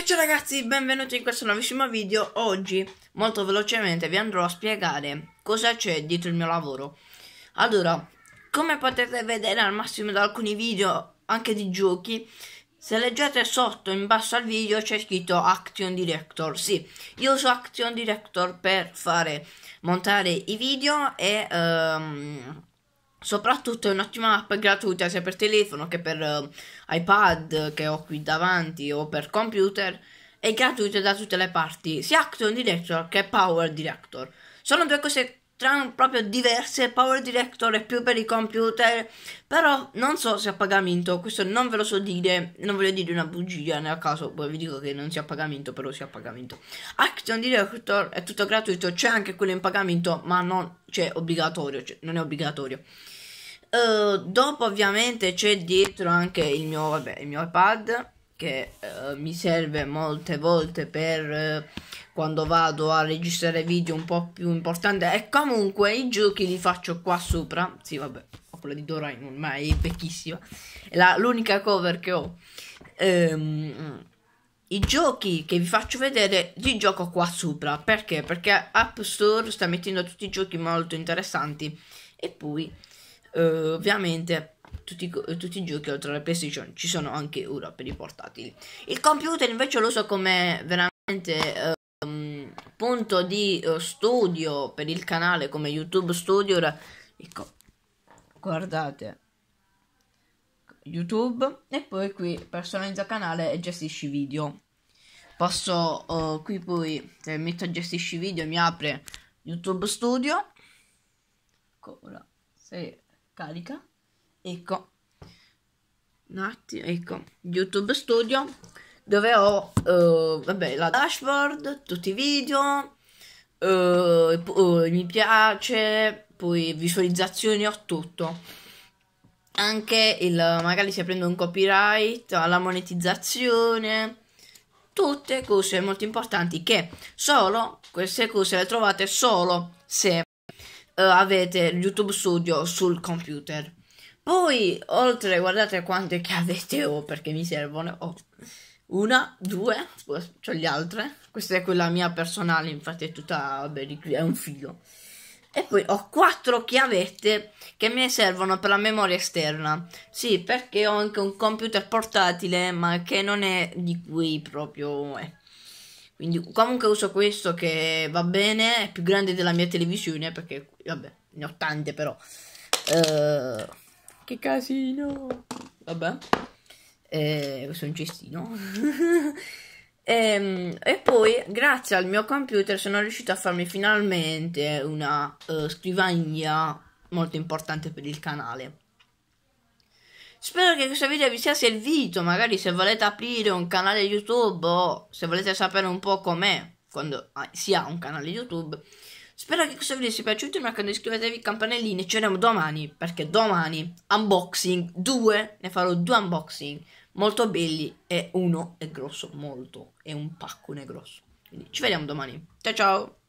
E ciao ragazzi, benvenuti in questo nuovissimo video. Oggi, molto velocemente, vi andrò a spiegare cosa c'è dietro il mio lavoro. Allora, come potete vedere al massimo da alcuni video, anche di giochi, se leggete sotto in basso al video c'è scritto Action Director. Sì, io uso Action Director per fare montare i video e... Um, Soprattutto è un'ottima app gratuita sia per telefono che per eh, iPad che ho qui davanti o per computer. È gratuita da tutte le parti, sia Action Director che Power Director. Sono due cose c'erano proprio diverse Power Director e più per i computer però non so se a pagamento questo non ve lo so dire non voglio dire una bugia nel caso poi vi dico che non sia a pagamento però sia a pagamento Action Director è tutto gratuito c'è anche quello in pagamento ma non cioè, obbligatorio cioè, non è obbligatorio uh, dopo ovviamente c'è dietro anche il mio, vabbè, il mio iPad che uh, mi serve molte volte per uh, quando vado a registrare video un po' più importanti e comunque i giochi li faccio qua sopra sì vabbè ho quella di Doraemon ma è vecchissima è la, l'unica cover che ho ehm, i giochi che vi faccio vedere li gioco qua sopra perché? perché App Store sta mettendo tutti i giochi molto interessanti e poi eh, ovviamente tutti, tutti, i giochi oltre alla PlayStation ci sono anche ora per i portatili. Il computer invece lo uso come veramente eh, appunto di eh, studio per il canale come YouTube Studio. Ecco, guardate. YouTube e poi qui personalizza canale e gestisci video. Posso uh, qui poi se metto gestisci video mi apre YouTube Studio. Eccola, se carica. Ecco. Un attimo, ecco, YouTube Studio dove ho uh, vabbè, la dashboard, tutti i video, uh, uh, mi piace, poi visualizzazioni, ho tutto. Anche il magari se prendo un copyright, la monetizzazione, tutte cose molto importanti che solo queste cose le trovate solo se avete YouTube Studio sul computer. Poi, oltre, guardate quante che avete ho oh, perché mi servono. Oh una, due, poi ho le altre. Questa è quella mia personale, infatti è tutta, vabbè, di qui è un filo. E poi ho quattro chiavette che mi servono per la memoria esterna. Sì, perché ho anche un computer portatile, ma che non è di qui proprio. Eh. Quindi comunque uso questo che va bene, è più grande della mia televisione, perché vabbè, ne ho tante però. Uh, che casino. Vabbè eh, questo è un cestino. e, ehm, e, poi, grazie al mio computer, sono riuscito a farmi finalmente una uh, scrivania molto importante per il canale. Spero che questo video vi sia servito, magari se volete aprire un canale YouTube o se volete sapere un po' com'è quando ah, si ha un canale YouTube. Spero che questo video vi sia piaciuto, mi raccomando iscrivetevi, campanellini, ci vediamo domani, perché domani unboxing 2, ne farò due unboxing molto belli e uno è grosso molto, è un paccone grosso. Quindi ci vediamo domani. Ciao ciao!